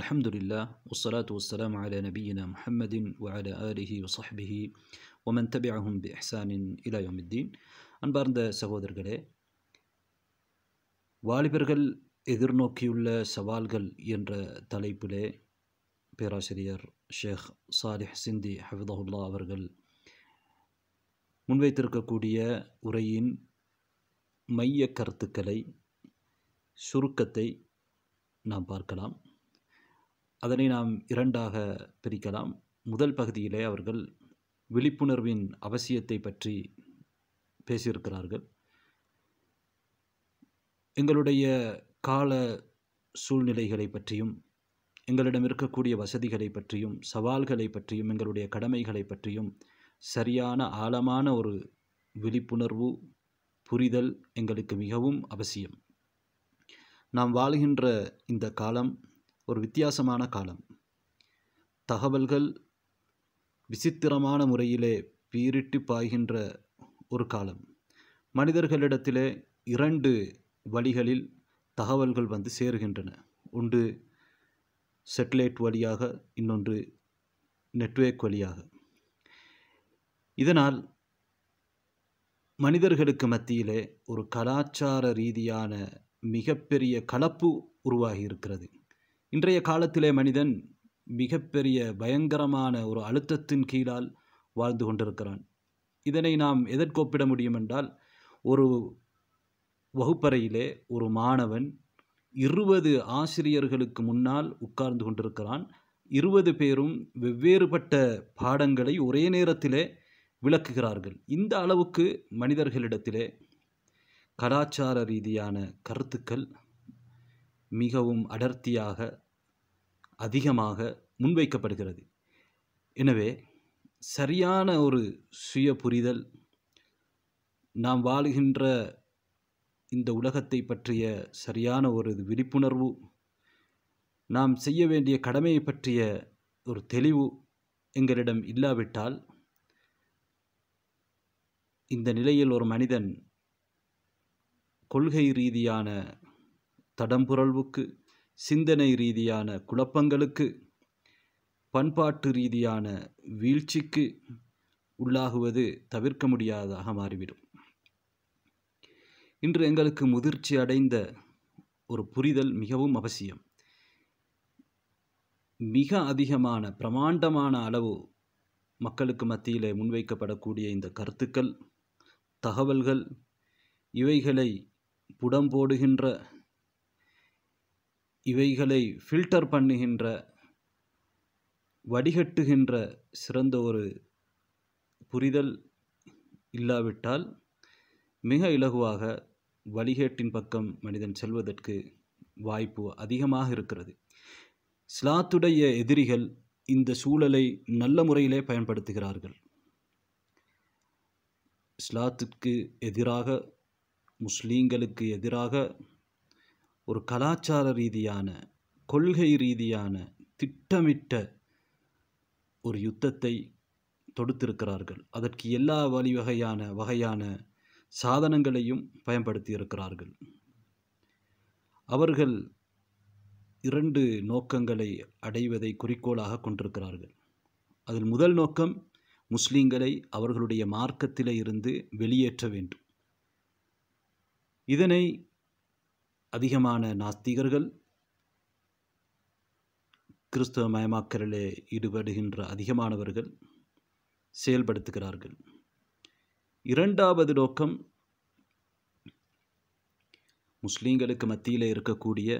الحمد لله والصلاة والسلام على نبينا محمد وعلى آله وصحبه ومن تبعهم بإحسان إلى يوم الدين أن بارد سهودر قلي والي برقل إذر نوكيول سوال قل ينر تليب براشرير شيخ صالح سندي حفظه الله برقل من بيترك كوديا ورين مي كرتكلي شركتي نام بار كلام அதனை நாம் இரண்டாக பிரிக்கலாம் முதல் பகுதியிலே அவர்கள் விழிப்புணர்வின் அவசியத்தை பற்றி பேசியிருக்கிறார்கள் எங்களுடைய கால சூழ்நிலைகளை பற்றியும் எங்களிடம் இருக்கக்கூடிய வசதிகளை பற்றியும் சவால்களை பற்றியும் எங்களுடைய கடமைகளை பற்றியும் சரியான ஆழமான ஒரு விழிப்புணர்வு புரிதல் எங்களுக்கு மிகவும் அவசியம் நாம் வாழ்கின்ற இந்த காலம் ஒரு வித்தியாசமான காலம் தகவல்கள் விசித்திரமான முறையிலே பீரிட்டு பாய்கின்ற ஒரு காலம் மனிதர்களிடத்திலே இரண்டு வழிகளில் தகவல்கள் வந்து சேருகின்றன ஒன்று செட்டலைட் வழியாக இன்னொன்று நெட்வேக் வழியாக இதனால் மனிதர்களுக்கு மத்தியிலே ஒரு கலாச்சார ரீதியான மிகப்பெரிய கலப்பு உருவாகி இருக்கிறது இன்றைய காலத்திலே மனிதன் மிகப்பெரிய பயங்கரமான ஒரு அழுத்தத்தின் கீழால் வாழ்ந்து கொண்டிருக்கிறான் இதனை நாம் எதற்கொப்பிட முடியும் என்றால் ஒரு வகுப்பறையிலே ஒரு மாணவன் இருபது ஆசிரியர்களுக்கு முன்னால் உட்கார்ந்து கொண்டிருக்கிறான் இருபது பேரும் வெவ்வேறுபட்ட பாடங்களை ஒரே நேரத்திலே விளக்குகிறார்கள் இந்த அளவுக்கு மனிதர்களிடத்திலே கலாச்சார ரீதியான கருத்துக்கள் மிகவும் அடர்த்தியாக அதிகமாக முன்வைக்கப்படுகிறது எனவே சரியான ஒரு சுய புரிதல் நாம் வாழுகின்ற இந்த உலகத்தை பற்றிய சரியான ஒரு விழிப்புணர்வு நாம் செய்ய வேண்டிய கடமையை பற்றிய ஒரு தெளிவு எங்களிடம் இல்லாவிட்டால் இந்த நிலையில் ஒரு மனிதன் கொள்கை ரீதியான தடம்புரல்வுக்கு சிந்தனை ரீதியான குழப்பங்களுக்கு பண்பாட்டு ரீதியான வீழ்ச்சிக்கு உள்ளாகுவது தவிர்க்க முடியாததாக மாறிவிடும் இன்று எங்களுக்கு முதிர்ச்சி அடைந்த ஒரு புரிதல் மிகவும் அவசியம் மிக அதிகமான பிரமாண்டமான அளவு மக்களுக்கு மத்தியிலே முன்வைக்கப்படக்கூடிய இந்த கருத்துக்கள் தகவல்கள் இவைகளை புடம்போடுகின்ற இவைகளை ஃபில்டர் பண்ணுகின்ற வடிகட்டுகின்ற சிறந்த ஒரு புரிதல் இல்லாவிட்டால் மிக இலகுவாக வழிகேட்டின் பக்கம் மனிதன் செல்வதற்கு வாய்ப்பு அதிகமாக இருக்கிறது ஸ்லாத்துடைய எதிரிகள் இந்த சூழலை நல்ல முறையிலே பயன்படுத்துகிறார்கள் ஸ்லாத்துக்கு எதிராக முஸ்லீம்களுக்கு எதிராக ஒரு கலாச்சார ரீதியான கொள்கை ரீதியான திட்டமிட்ட ஒரு யுத்தத்தை தொடுத்திருக்கிறார்கள் அதற்கு எல்லா வழிவகையான வகையான சாதனங்களையும் பயன்படுத்தி இருக்கிறார்கள் அவர்கள் இரண்டு நோக்கங்களை அடைவதை குறிக்கோளாக கொண்டிருக்கிறார்கள் அதில் முதல் நோக்கம் முஸ்லீம்களை அவர்களுடைய மார்க்கத்திலே இருந்து வெளியேற்ற வேண்டும் இதனை அதிகமான நாஸ்திகர்கள் கிறிஸ்தவ மயமாக்கலிலே ஈடுபடுகின்ற அதிகமானவர்கள் செயல்படுத்துகிறார்கள் இரண்டாவது நோக்கம் முஸ்லீம்களுக்கு மத்தியில் இருக்கக்கூடிய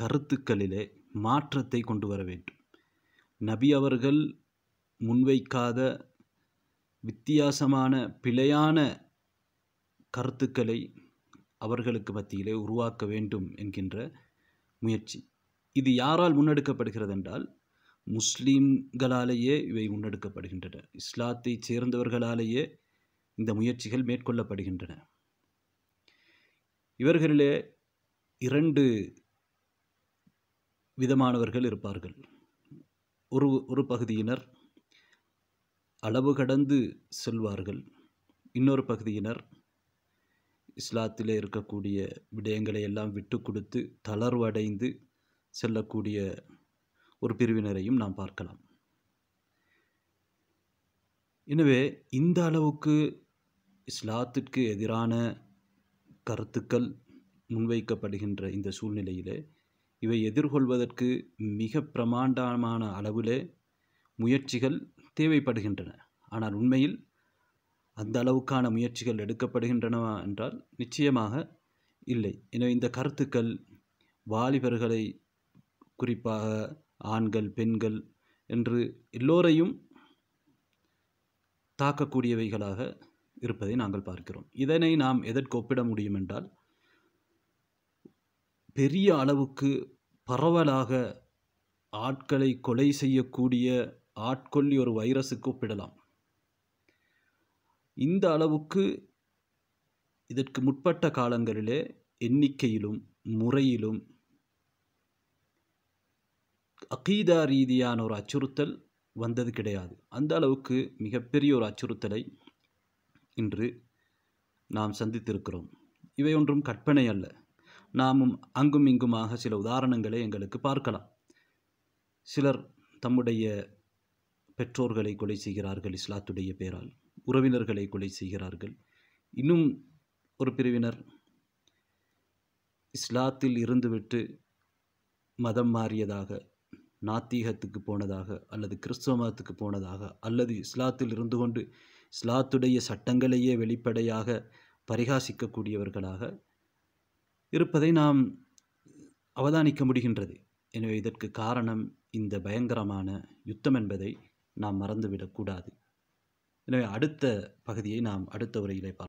கருத்துக்களிலே மாற்றத்தை கொண்டு வர வேண்டும் நபி அவர்கள் முன்வைக்காத வித்தியாசமான பிழையான கருத்துக்களை அவர்களுக்கு மத்தியிலே உருவாக்க வேண்டும் என்கின்ற முயற்சி இது யாரால் முன்னெடுக்கப்படுகிறது என்றால் முஸ்லீம்களாலேயே இவை முன்னெடுக்கப்படுகின்றன இஸ்லாத்தை சேர்ந்தவர்களாலேயே இந்த முயற்சிகள் மேற்கொள்ளப்படுகின்றன இவர்களிலே இரண்டு விதமானவர்கள் இருப்பார்கள் ஒரு ஒரு பகுதியினர் அளவு கடந்து செல்வார்கள் இன்னொரு பகுதியினர் இஸ்லாத்தில் இருக்கக்கூடிய விடயங்களை எல்லாம் விட்டு கொடுத்து தளர்வடைந்து செல்லக்கூடிய ஒரு பிரிவினரையும் நாம் பார்க்கலாம் எனவே இந்த அளவுக்கு இஸ்லாத்திற்கு எதிரான கருத்துக்கள் முன்வைக்கப்படுகின்ற இந்த சூழ்நிலையிலே இவை எதிர்கொள்வதற்கு மிக பிரமாண்டமான அளவிலே முயற்சிகள் தேவைப்படுகின்றன ஆனால் உண்மையில் அந்த அளவுக்கான முயற்சிகள் எடுக்கப்படுகின்றனவா என்றால் நிச்சயமாக இல்லை எனவே இந்த கருத்துக்கள் வாலிபர்களை குறிப்பாக ஆண்கள் பெண்கள் என்று எல்லோரையும் தாக்கக்கூடியவைகளாக இருப்பதை நாங்கள் பார்க்கிறோம் இதனை நாம் எதற்கு ஒப்பிட முடியும் என்றால் பெரிய அளவுக்கு பரவலாக ஆட்களை கொலை செய்யக்கூடிய ஆட்கொல்லி ஒரு வைரஸுக்கு ஒப்பிடலாம் இந்த அளவுக்கு இதற்கு முற்பட்ட காலங்களிலே எண்ணிக்கையிலும் முறையிலும் அகீதா ரீதியான ஒரு அச்சுறுத்தல் வந்தது கிடையாது அந்த அளவுக்கு மிகப்பெரிய ஒரு அச்சுறுத்தலை இன்று நாம் சந்தித்திருக்கிறோம் இவை ஒன்றும் கற்பனை அல்ல நாமும் அங்கும் இங்குமாக சில உதாரணங்களை எங்களுக்கு பார்க்கலாம் சிலர் தம்முடைய பெற்றோர்களை கொலை செய்கிறார்கள் இஸ்லாத்துடைய பேரால் உறவினர்களை கொலை செய்கிறார்கள் இன்னும் ஒரு பிரிவினர் இஸ்லாத்தில் இருந்துவிட்டு மதம் மாறியதாக நாத்தீகத்துக்கு போனதாக அல்லது கிறிஸ்தவ மதத்துக்கு போனதாக அல்லது இஸ்லாத்தில் இருந்து கொண்டு இஸ்லாத்துடைய சட்டங்களையே வெளிப்படையாக பரிகாசிக்கக்கூடியவர்களாக இருப்பதை நாம் அவதானிக்க முடிகின்றது எனவே இதற்கு காரணம் இந்த பயங்கரமான யுத்தம் என்பதை நாம் மறந்துவிடக்கூடாது எனவே அடுத்த பகுதியை நாம் அடுத்த உரையிலே பார்ப்போம்